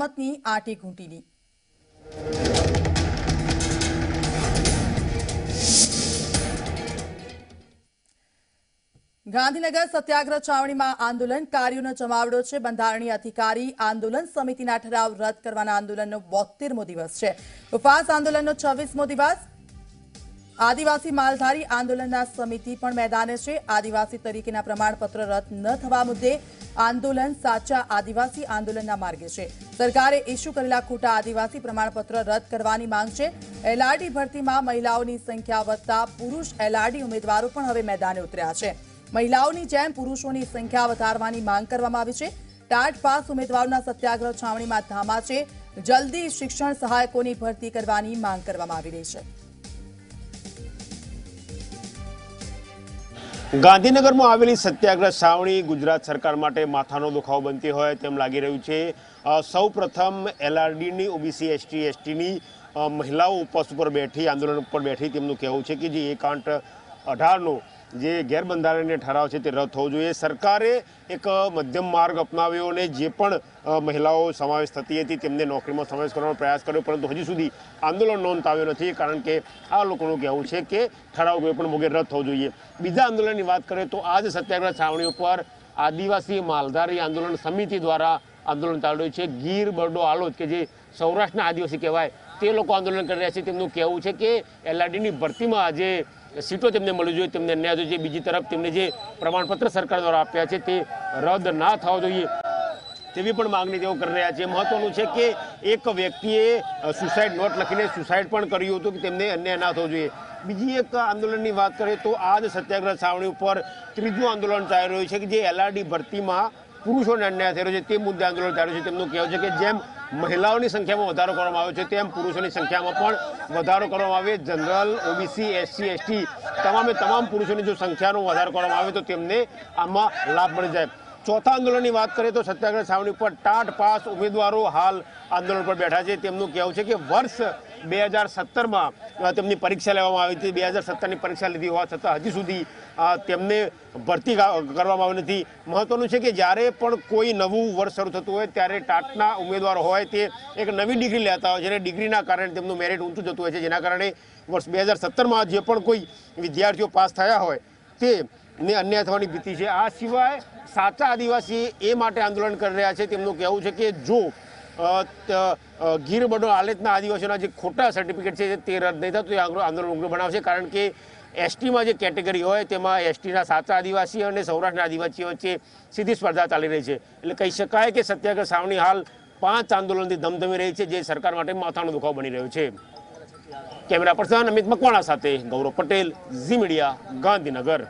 હકમતની આટી ઘૂંટીની ગાંધીનગર સત્યાગ્રહ છાવણીમાં આંદોલન આંદોલનકારીઓનો જમાવડો છે બંધારણીય અધિકારી આંદોલન સમિતિના ઠરાવ રદ કરવાના આંદોલનનો બોતેરમો દિવસ છે ઉપવાસ આંદોલનનો છવ્વીસમો દિવસ આદિવાસી માલધારી આંદોલનના સમિતિ પણ મેદાને છે આદિવાસી તરીકેના પ્રમાણપત્ર રદ ન થવા મુદ્દે આંદોલન સાચા આદિવાસી આંદોલનના માર્ગે છે સરકારે ઇસ્યુ કરેલા ખોટા આદિવાસી પ્રમાણપત્ર રદ કરવાની માંગ છે એલઆરડી ભરતીમાં મહિલાઓની સંખ્યા વધતા પુરુષ એલઆરડી ઉમેદવારો પણ હવે મેદાને ઉતર્યા છે મહિલાઓની જેમ પુરુષોની સંખ્યા વધારવાની માંગ કરવામાં આવી છે ટાટ પાસ ઉમેદવારોના સત્યાગ્રહ છાવણીમાં ધામા છે જલ્દી શિક્ષણ સહાયકોની ભરતી કરવાની માંગ કરવામાં આવી રહી છે ગાંધીનગરમાં આવેલી સત્યાગ્રહ સાવણી ગુજરાત સરકાર માટે માથાનો દુખાવો બનતી હોય તેમ લાગી રહ્યું છે સૌ પ્રથમ એલઆરડીની ઓબીસી એસટી એસટીની મહિલાઓ ઉપવાસ ઉપર બેઠી આંદોલન ઉપર બેઠી તેમનું કહેવું છે કે જે એકાંઠ અઢારનું જે ગેરબંધારણીય ઠરાવ છે તે રદ થવો જોઈએ સરકારે એક મધ્યમ માર્ગ અપનાવ્યો અને જે પણ મહિલાઓ સમાવેશ થતી હતી તેમને નોકરીમાં સમાવેશ કરવાનો પ્રયાસ કર્યો પરંતુ હજી સુધી આંદોલન નોંધાવ્યું નથી કારણ કે આ લોકોનું કહેવું છે કે ઠરાવ કોઈ પણ ભોગે રદ થવો જોઈએ બીજા આંદોલનની વાત કરીએ તો આજ સત્યાગ્રહ છાવણી ઉપર આદિવાસી માલધારી આંદોલન સમિતિ દ્વારા આંદોલન ચાલી છે ગીર બરડો આલોદ કે જે સૌરાષ્ટ્રના આદિવાસી કહેવાય તે લોકો આંદોલન કરી રહ્યા છે તેમનું કહેવું છે કે એલઆરડીની ભરતીમાં જે સીટો તેમને મળવી જોઈએ તેમને ન્યાય જોઈએ બીજી તરફ તેમને જે પ્રમાણપત્ર સરકાર દ્વારા આપ્યા છે તે રદ ના થવો જોઈએ તેવી પણ માગણી તેઓ કરી રહ્યા છે મહત્વનું છે કે એક વ્યક્તિએ સુસાઇડ નોટ લખીને સુસાઇડ પણ કર્યું હતું કે તેમને અન્યાય ના થવો જોઈએ બીજી એક આંદોલનની વાત કરીએ તો આ જ સત્યાગ્રહ છાવણી ઉપર ત્રીજું આંદોલન ચાલી રહ્યું છે કે જે એલઆરડી ભરતીમાં પુરુષોને અન્યાય થઈ રહ્યો છે તે મુદ્દે આંદોલન ચાલ્યું છે તેમનું કહેવું છે કે જેમ મહિલાઓની સંખ્યામાં વધારો કરવામાં આવ્યો છે તેમ પુરુષોની સંખ્યામાં પણ વધારો કરવામાં આવે જનરલ ઓબીસી એસસી એસટી તમામે તમામ પુરુષોની જો સંખ્યાનો વધારો કરવામાં આવે તો તેમને આમાં લાભ મળી જાય ચોથા આંદોલનની વાત કરીએ તો સત્યાગ્રહ છાવણી પર ટાટ પાસ ઉમેદવારો હાલ આંદોલન પર બેઠા છે તેમનું કહેવું છે કે વર્ષ બે હજાર સત્તરમાં તેમની પરીક્ષા લેવામાં આવી હતી બે હજાર સત્તરની પરીક્ષા લીધી હોવા છતાં હજી સુધી તેમને ભરતી કરવામાં આવી નથી મહત્વનું છે કે જ્યારે પણ કોઈ નવું વર્ષ શરૂ થતું હોય ત્યારે ટાટના ઉમેદવારો હોય તે એક નવી ડિગ્રી લેતા હોય છે અને ડિગ્રીના કારણે તેમનું મેરિટ ઊંચું જતું હોય છે જેના કારણે વર્ષ બે હજાર સત્તરમાં જે પણ કોઈ વિદ્યાર્થીઓ પાસ થયા હોય તે ને અન્યાય થવાની ભીતિ છે આ સિવાય સાચા આદિવાસી એ માટે આંદોલન કરી રહ્યા છે તેમનું કહેવું છે કે જો ગીર બનો આલેતના આદિવાસીઓના જે ખોટા સર્ટિફિકેટ છે તે રદ નહીં થતું એ આંદોલન ઉગ્ર બનાવશે કારણ કે એસટીમાં જે કેટેગરી હોય તેમાં એસટીના સાચા આદિવાસી અને સૌરાષ્ટ્રના આદિવાસીઓ વચ્ચે સીધી સ્પર્ધા ચાલી રહી છે એટલે કહી શકાય કે સત્યાગ્રહ સાવની હાલ પાંચ આંદોલનથી ધમધમી રહી છે જે સરકાર માટે માથાનો દુખાવો બની રહ્યો છે કેમેરા પર્સન અમિત મકવાણા સાથે ગૌરવ પટેલ ઝી મીડિયા ગાંધીનગર